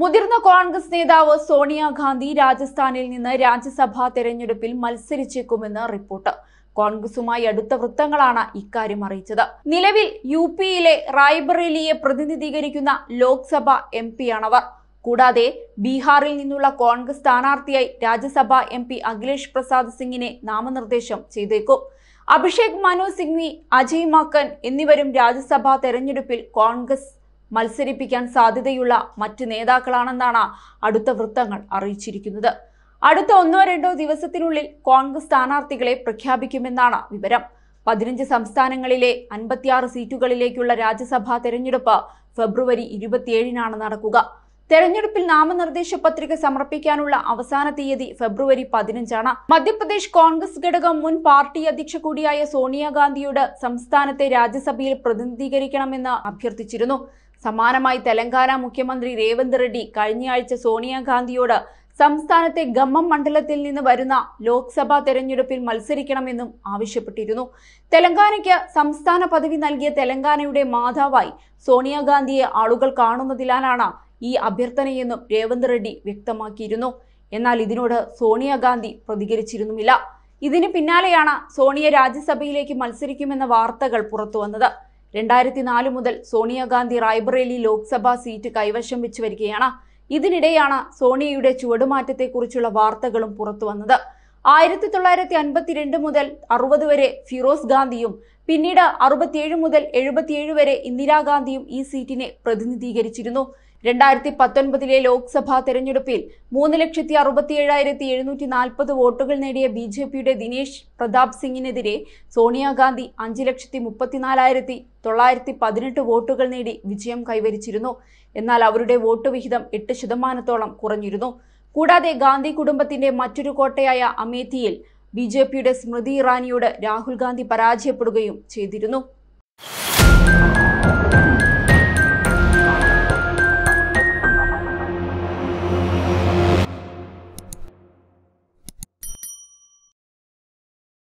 മുതിർന്ന കോൺഗ്രസ് നേതാവ് സോണിയാഗാന്ധി രാജസ്ഥാനിൽ നിന്ന് രാജ്യസഭാ തെരഞ്ഞെടുപ്പിൽ മത്സരിച്ചേക്കുമെന്ന് റിപ്പോർട്ട് കോൺഗ്രസുമായി അടുത്ത വൃത്തങ്ങളാണ് ഇക്കാര്യം അറിയിച്ചത് നിലവിൽ യു പിയിലെ റായ്ബറേലിയെ പ്രതിനിധീകരിക്കുന്ന ലോക്സഭ എം പിയാണവർ കൂടാതെ ബീഹാറിൽ നിന്നുള്ള കോൺഗ്രസ് സ്ഥാനാർത്ഥിയായി രാജ്യസഭ എം പി അഖിലേഷ് പ്രസാദ് സിംഗിനെ നാമനിർദ്ദേശം ചെയ്തേക്കും അഭിഷേക് മനു സിംഗ്വി അജയ് മാക്കൻ എന്നിവരും രാജ്യസഭാ തെരഞ്ഞെടുപ്പിൽ കോൺഗ്രസ് മത്സരിപ്പിക്കാൻ സാധ്യതയുള്ള മറ്റ് നേതാക്കളാണെന്നാണ് അടുത്ത വൃത്തങ്ങൾ അറിയിച്ചിരിക്കുന്നത് അടുത്ത ഒന്നോ രണ്ടോ ദിവസത്തിനുള്ളിൽ കോൺഗ്രസ് സ്ഥാനാർത്ഥികളെ പ്രഖ്യാപിക്കുമെന്നാണ് വിവരം പതിനഞ്ച് സംസ്ഥാനങ്ങളിലെ അൻപത്തിയാറ് സീറ്റുകളിലേക്കുള്ള രാജ്യസഭാ തെരഞ്ഞെടുപ്പ് ഫെബ്രുവരി ഇരുപത്തിയേഴിനാണ് നടക്കുക തെരഞ്ഞെടുപ്പിൽ നാമനിർദ്ദേശ പത്രിക സമർപ്പിക്കാനുള്ള അവസാന തീയതി ഫെബ്രുവരി പതിനഞ്ചാണ് മധ്യപ്രദേശ് കോൺഗ്രസ് ഘടകം മുൻ പാർട്ടി അധ്യക്ഷ കൂടിയായ സോണിയാഗാന്ധിയോട് സംസ്ഥാനത്തെ രാജ്യസഭയിൽ പ്രതിനിധീകരിക്കണമെന്ന് അഭ്യർത്ഥിച്ചിരുന്നു സമാനമായി തെലങ്കാന മുഖ്യമന്ത്രി രേവന്ത് റെഡ്ഡി കഴിഞ്ഞയാഴ്ച സോണിയാഗാന്ധിയോട് സംസ്ഥാനത്തെ ഖമ്മം മണ്ഡലത്തിൽ നിന്ന് വരുന്ന ലോക്സഭാ തെരഞ്ഞെടുപ്പിൽ മത്സരിക്കണമെന്നും ആവശ്യപ്പെട്ടിരുന്നു തെലങ്കാനയ്ക്ക് സംസ്ഥാന പദവി നൽകിയ തെലങ്കാനയുടെ മാതാവായി സോണിയാഗാന്ധിയെ ആളുകൾ കാണുന്നതിലാണ് ഈ അഭ്യർത്ഥനയെന്നും രേവന്ത് റെഡ്ഡി വ്യക്തമാക്കിയിരുന്നു എന്നാൽ ഇതിനോട് സോണിയാഗാന്ധി പ്രതികരിച്ചിരുന്നുമില്ല ഇതിന് പിന്നാലെയാണ് സോണിയ രാജ്യസഭയിലേക്ക് മത്സരിക്കുമെന്ന വാർത്തകൾ പുറത്തുവന്നത് രണ്ടായിരത്തി നാല് മുതൽ സോണിയാഗാന്ധി റായ്ബറേലി ലോക്സഭാ സീറ്റ് കൈവശം വെച്ചു വരികയാണ് ഇതിനിടെയാണ് സോണിയയുടെ ചുവടുമാറ്റത്തെക്കുറിച്ചുള്ള വാർത്തകളും പുറത്തുവന്നത് ആയിരത്തി തൊള്ളായിരത്തി അൻപത്തിരണ്ട് മുതൽ അറുപത് വരെ ഫിറോസ് ഗാന്ധിയും പിന്നീട് അറുപത്തിയേഴ് മുതൽ എഴുപത്തിയേഴ് വരെ ഇന്ദിരാഗാന്ധിയും ഈ സീറ്റിനെ പ്രതിനിധീകരിച്ചിരുന്നു രണ്ടായിരത്തി പത്തൊൻപതിലെ ലോക്സഭാ തെരഞ്ഞെടുപ്പിൽ മൂന്ന് ലക്ഷത്തി ഏഴായിരത്തി എഴുന്നൂറ്റി നാൽപ്പത് വോട്ടുകൾ നേടിയ ബി ജെ പിയുടെ ദിനേശ് പ്രതാപ് സിംഗിനെതിരെ സോണിയാഗാന്ധി അഞ്ച് ലക്ഷത്തി മുപ്പത്തിനാലായിരത്തി തൊള്ളായിരത്തി പതിനെട്ട് വോട്ടുകൾ നേടി വിജയം കൈവരിച്ചിരുന്നു എന്നാൽ അവരുടെ വോട്ട് വിഹിതം എട്ട് ശതമാനത്തോളം കുറഞ്ഞിരുന്നു കൂടാതെ ഗാന്ധി കുടുംബത്തിന്റെ മറ്റൊരു കോട്ടയായ അമേത്തിയിൽ ബി ജെ പിയുടെ സ്മൃതി ഇറാനിയോട് രാഹുൽ ഗാന്ധി പരാജയപ്പെടുകയും ചെയ്തിരുന്നു